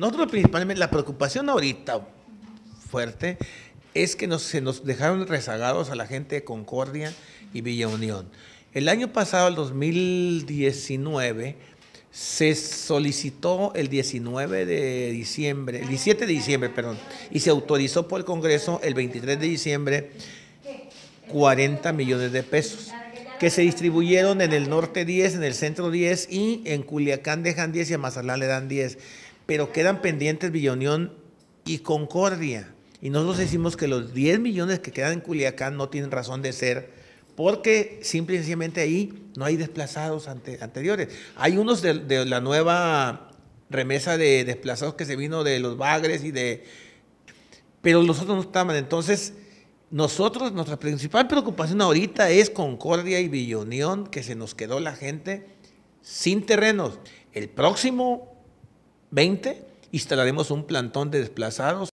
nosotros principalmente, la preocupación ahorita fuerte es que nos, se nos dejaron rezagados a la gente de Concordia y Villa Unión. El año pasado, el 2019, se solicitó el 19 de diciembre, el 17 de diciembre, perdón, y se autorizó por el Congreso el 23 de diciembre 40 millones de pesos que se distribuyeron en el norte 10, en el centro 10 y en Culiacán dejan 10 y a Mazatlán le dan 10 pero quedan pendientes Unión y Concordia. Y nosotros decimos que los 10 millones que quedan en Culiacán no tienen razón de ser, porque simple y sencillamente ahí no hay desplazados anteriores. Hay unos de, la nueva remesa de desplazados que se vino de los Bagres y de... Pero los otros no estaban. Entonces, nosotros, nuestra principal preocupación ahorita es Concordia y Unión que se nos quedó la gente sin terrenos. El próximo 20 instalaremos un plantón de desplazados